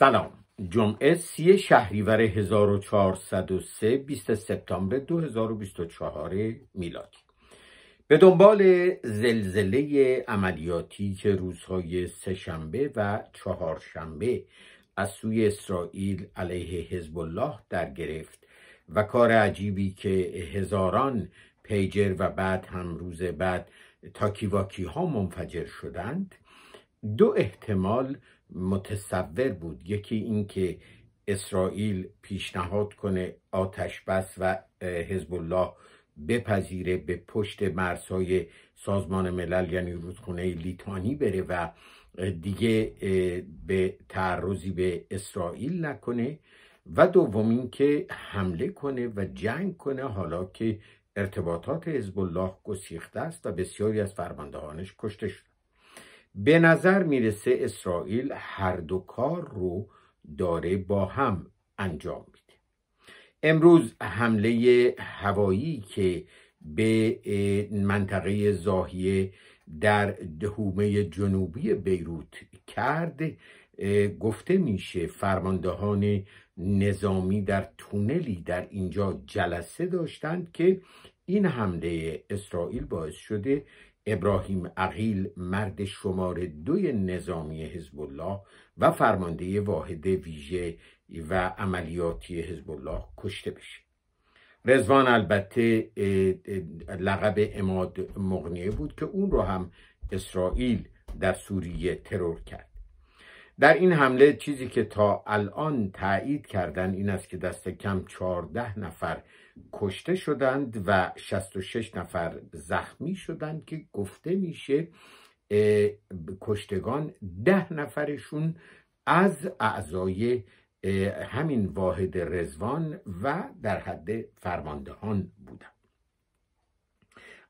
سلام جمعه سی شهریور 1403 20 سپتامبر 2024 میلادی به دنبال زلزله عملیاتی که روزهای سهشنبه و چهارشنبه از سوی اسرائیل علیه حزب الله در گرفت و کار عجیبی که هزاران پیجر و بعد هم روز بعد تاکیواکی ها منفجر شدند دو احتمال متصور بود یکی اینکه اسرائیل پیشنهاد کنه آتش بس و حزب الله بپذیره به پشت مرزهای سازمان ملل یعنی رودخونه لیتانی بره و دیگه به تعرضی به اسرائیل نکنه و دوم اینکه حمله کنه و جنگ کنه حالا که ارتباطات حزب الله گسیخته است و بسیاری از فرماندهانش کشته شد به نظر میرسه اسرائیل هر دو کار رو داره با هم انجام میده امروز حمله هوایی که به منطقه زاهیه در دهومه جنوبی بیروت کرد گفته میشه فرماندهان نظامی در تونلی در اینجا جلسه داشتند که این حمله اسرائیل باعث شده ابراهیم عقیل مرد شماره دوی نظامی حزب الله و فرمانده واحد ویژه و عملیاتی حزب الله کشته بشه رزوان البته لقب اماد مغنیه بود که اون رو هم اسرائیل در سوریه ترور کرد در این حمله چیزی که تا الان تایید کردن این است که دست کم 14 نفر کشته شدند و 66 نفر زخمی شدند که گفته میشه کشتگان ده نفرشون از اعضای همین واحد رزوان و در حد فرماندهان بودن.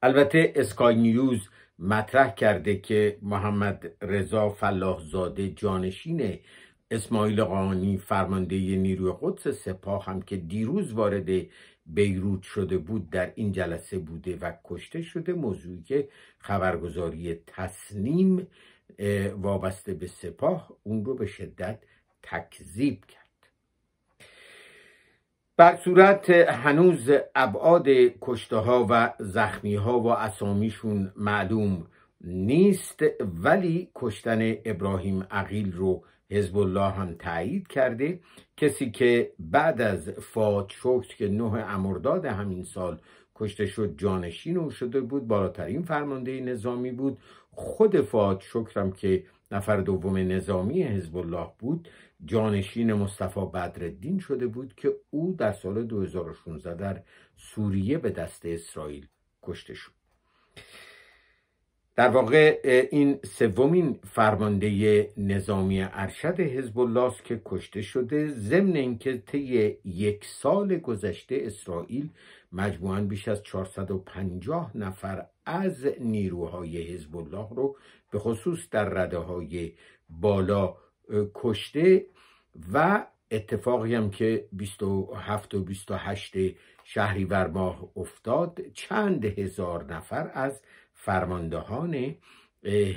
البته اسکای نیوز مطرح کرده که محمد رضا فلاحزاده زاده جانشین اسماعیل قانی فرمانده نیروی قدس سپاه هم که دیروز وارد بیروت شده بود در این جلسه بوده و کشته شده موضوعی که خبرگزاری تصنیم وابسته به سپاه اون رو به شدت تکذیب کرد بر صورت هنوز ابعاد کشته ها و زخمی ها و اسامیشون معلوم نیست ولی کشتن ابراهیم عقیل رو حزب الله هم تایید کرده کسی که بعد از فات شکر که نه امرداد همین سال کشته شد جانشین او شده بود بالاترین فرمانده نظامی بود خود فات شکرم که نفر دوم نظامی حزب الله بود جانشین مصطفی بدرالدین شده بود که او در سال 2016 در سوریه به دست اسرائیل کشته شد در واقع این سومین فرمانده نظامی ارشد حزب الله که کشته شده ضمن اینکه طی یک سال گذشته اسرائیل مجموعا بیش از 450 نفر از نیروهای حزب الله رو به خصوص در رده های بالا کشته و اتفاقی هم که 27 و 28 شهریور ماه افتاد چند هزار نفر از فرماندهان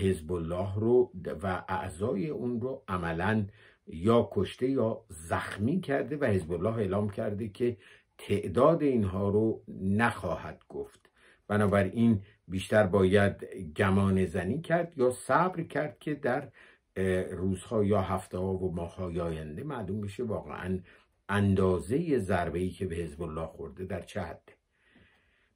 حزب الله رو و اعضای اون رو عملا یا کشته یا زخمی کرده و حزب الله اعلام کرده که تعداد اینها رو نخواهد گفت بنابراین بیشتر باید گمان زنی کرد یا صبر کرد که در روزها یا هفته ها و ماه های آینده معلوم بشه واقعا اندازه ضربه ای که به حزب الله خورده در چه حده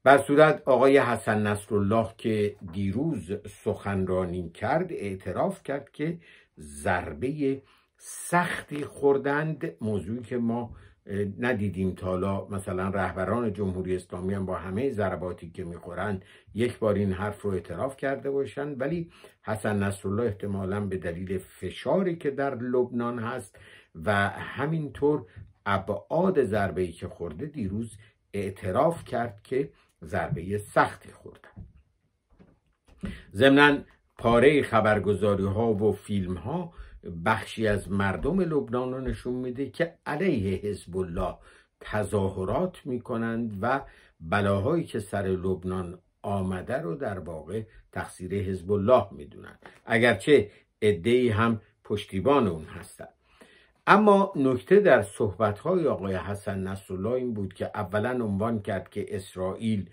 بر صورت آقای حسن نصرالله که دیروز سخنرانی کرد اعتراف کرد که ضربه سختی خوردند موضوعی که ما ندیدیم تا حالا مثلا رهبران جمهوری اسلامی هم با همه ضرباتی که میخورند یک بار این حرف رو اعتراف کرده باشند ولی حسن نصرالله احتمالا به دلیل فشاری که در لبنان هست و همینطور ابعاد ضربه ای که خورده دیروز اعتراف کرد که ضربه سختی خوردن ضمنا پاره خبرگزاری ها و فیلم ها بخشی از مردم لبنان رو نشون میده که علیه حزب الله تظاهرات میکنند و بلاهایی که سر لبنان آمده رو در واقع تقصیر حزب الله میدونند اگرچه ای هم پشتیبان اون هستند اما نکته در صحبتهای آقای حسن نصرالله این بود که اولا عنوان کرد که اسرائیل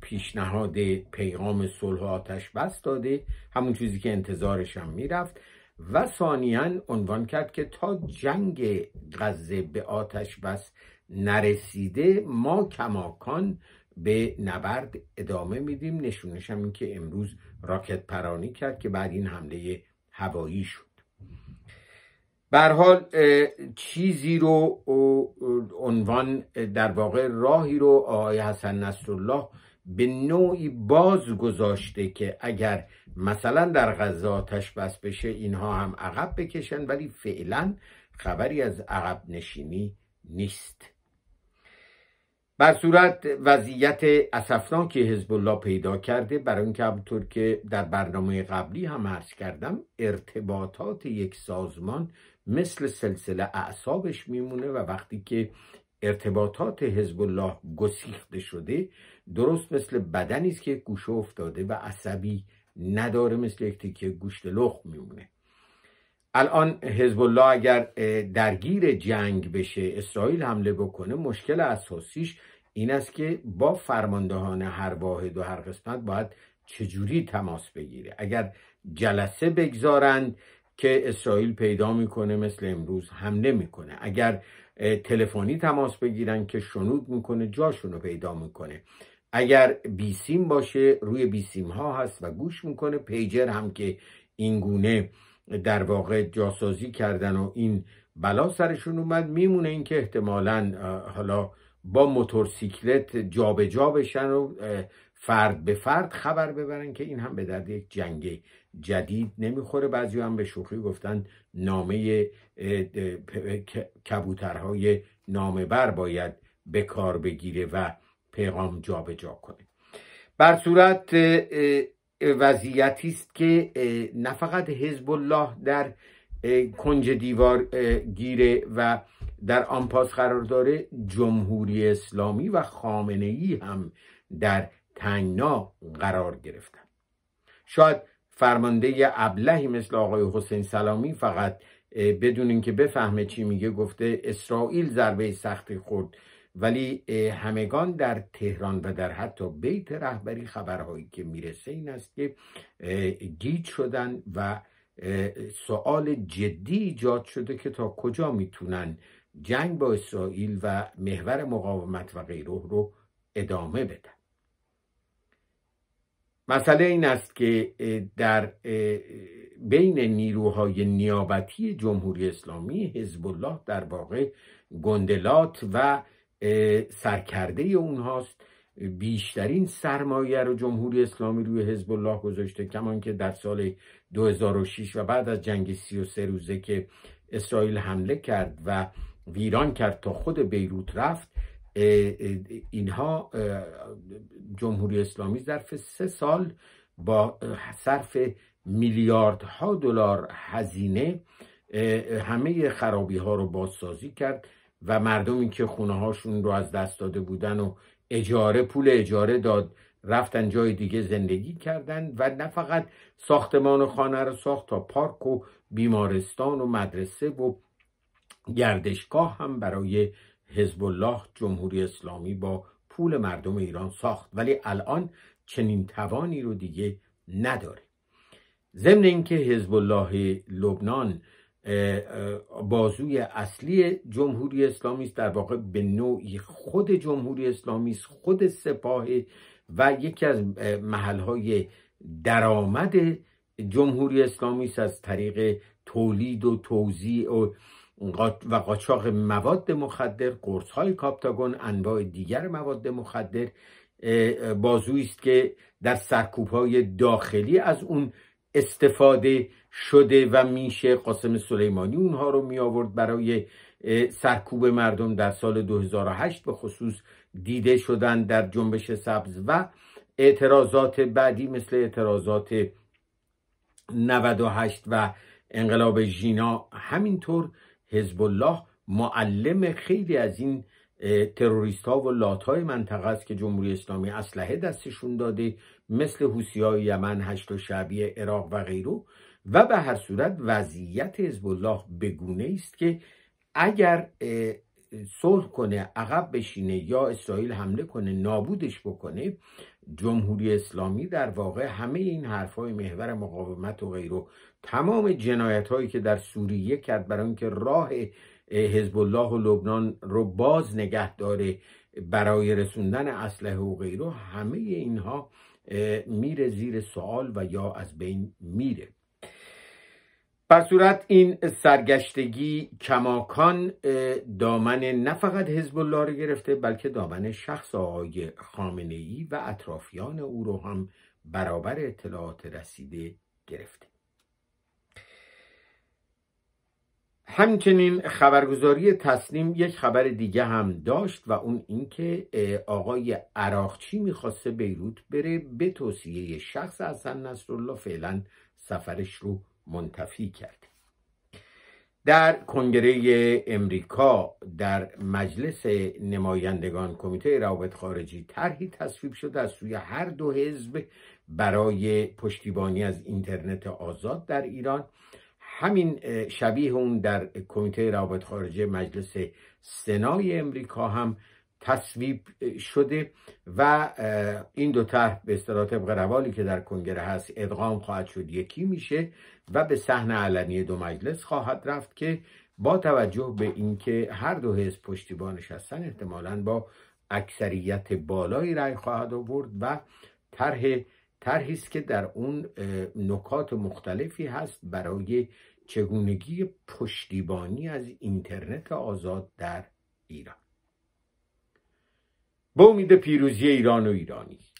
پیشنهاد پیغام صلح و آتش بس داده همون چیزی که انتظارش هم میرفت و ثانیا عنوان کرد که تا جنگ غزه به آتش بس نرسیده ما کماکان به نبرد ادامه میدیم نشونش هم این که امروز راکت پرانی کرد که بعد این حمله هوایی شد حال چیزی رو عنوان در واقع راهی رو آقای حسن نصرالله به نوعی باز گذاشته که اگر مثلا در غذا آتش بس بشه اینها هم عقب بکشن ولی فعلا خبری از عقب نشینی نیست بر صورت وضعیت که حزب الله پیدا کرده برای اینکه همطور که در برنامه قبلی هم عرض کردم ارتباطات یک سازمان مثل سلسله اعصابش میمونه و وقتی که ارتباطات حزب الله گسیخته شده درست مثل بدنی است که گوشه افتاده و عصبی نداره مثل یک تیکه گوشت لخ میمونه الان حزب الله اگر درگیر جنگ بشه اسرائیل حمله بکنه مشکل اساسیش این است که با فرماندهان هر واحد و هر قسمت باید چجوری تماس بگیره اگر جلسه بگذارند که اسرائیل پیدا میکنه مثل امروز حمله میکنه اگر تلفنی تماس بگیرن که شنود میکنه جاشون رو پیدا میکنه اگر بیسیم باشه روی بیسیم ها هست و گوش میکنه پیجر هم که اینگونه در واقع جاسازی کردن و این بلا سرشون اومد میمونه اینکه احتمالا حالا با موتورسیکلت جابجا جا بشن و فرد به فرد خبر ببرن که این هم به درد یک جنگ جدید نمیخوره بعضی هم به شوخی گفتن نامه کبوترهای نامه بر باید به کار بگیره و پیغام جابجا کنه بر صورت وضعیتی است که نه فقط حزب الله در کنج دیوار گیره و در آن پاس قرار داره جمهوری اسلامی و خامنه ای هم در تنگنا قرار گرفتن شاید فرمانده ابلهی مثل آقای حسین سلامی فقط بدون اینکه بفهمه چی میگه گفته اسرائیل ضربه سختی خورد ولی همگان در تهران و در حتی بیت رهبری خبرهایی که میرسه این است که گیج شدن و سوال جدی ایجاد شده که تا کجا میتونن جنگ با اسرائیل و محور مقاومت و غیره رو ادامه بدن مسئله این است که در بین نیروهای نیابتی جمهوری اسلامی حزب الله در واقع گندلات و سرکرده اونهاست بیشترین سرمایه رو جمهوری اسلامی روی حزب الله گذاشته کمان که در سال 2006 و بعد از جنگ 33 روزه که اسرائیل حمله کرد و ویران کرد تا خود بیروت رفت اینها جمهوری اسلامی ظرف سه سال با صرف میلیاردها دلار هزینه همه خرابی ها رو بازسازی کرد و مردمی که خونه هاشون رو از دست داده بودن و اجاره پول اجاره داد رفتن جای دیگه زندگی کردن و نه فقط ساختمان و خانه رو ساخت تا پارک و بیمارستان و مدرسه و گردشگاه هم برای حزب الله جمهوری اسلامی با پول مردم ایران ساخت ولی الان چنین توانی رو دیگه نداره ضمن اینکه حزب الله لبنان بازوی اصلی جمهوری اسلامی است در واقع به نوعی خود جمهوری اسلامی است خود سپاه و یکی از محلهای درآمد جمهوری اسلامی است از طریق تولید و توزیع و و قاچاق مواد مخدر قرص های کاپتاگون انواع دیگر مواد مخدر بازویی است که در سرکوب های داخلی از اون استفاده شده و میشه قاسم سلیمانی اونها رو می آورد برای سرکوب مردم در سال 2008 به خصوص دیده شدن در جنبش سبز و اعتراضات بعدی مثل اعتراضات 98 و انقلاب ژینا همینطور حزب الله معلم خیلی از این تروریست ها و لات های منطقه است که جمهوری اسلامی اسلحه دستشون داده مثل حوسی های یمن هشت و شعبی عراق و غیره و به هر صورت وضعیت حزب الله بگونه است که اگر صلح کنه عقب بشینه یا اسرائیل حمله کنه نابودش بکنه جمهوری اسلامی در واقع همه این حرف های محور مقاومت و غیره تمام جنایت هایی که در سوریه کرد برای اینکه راه حزب الله و لبنان رو باز نگه داره برای رسوندن اسلحه و غیره همه اینها میره زیر سوال و یا از بین میره بر صورت این سرگشتگی کماکان دامن نه فقط حزب الله رو گرفته بلکه دامن شخص آقای خامنه ای و اطرافیان او رو هم برابر اطلاعات رسیده گرفته همچنین خبرگزاری تسلیم یک خبر دیگه هم داشت و اون اینکه آقای عراقچی میخواسته بیروت بره به توصیه شخص حسن نصرالله فعلا سفرش رو منتفی کرد در کنگره امریکا در مجلس نمایندگان کمیته روابط خارجی طرحی تصویب شده از سوی هر دو حزب برای پشتیبانی از اینترنت آزاد در ایران همین شبیه اون در کمیته روابط خارجه مجلس سنای امریکا هم تصویب شده و این دو طرح به اصطلاح طبق روالی که در کنگره هست ادغام خواهد شد یکی میشه و به سحن علنی دو مجلس خواهد رفت که با توجه به اینکه هر دو حزب پشتیبانش هستن احتمالا با اکثریت بالایی رأی خواهد آورد و طرح طرحی است که در اون نکات مختلفی هست برای چگونگی پشتیبانی از اینترنت آزاد در ایران به امید پیروزی ایران و ایرانی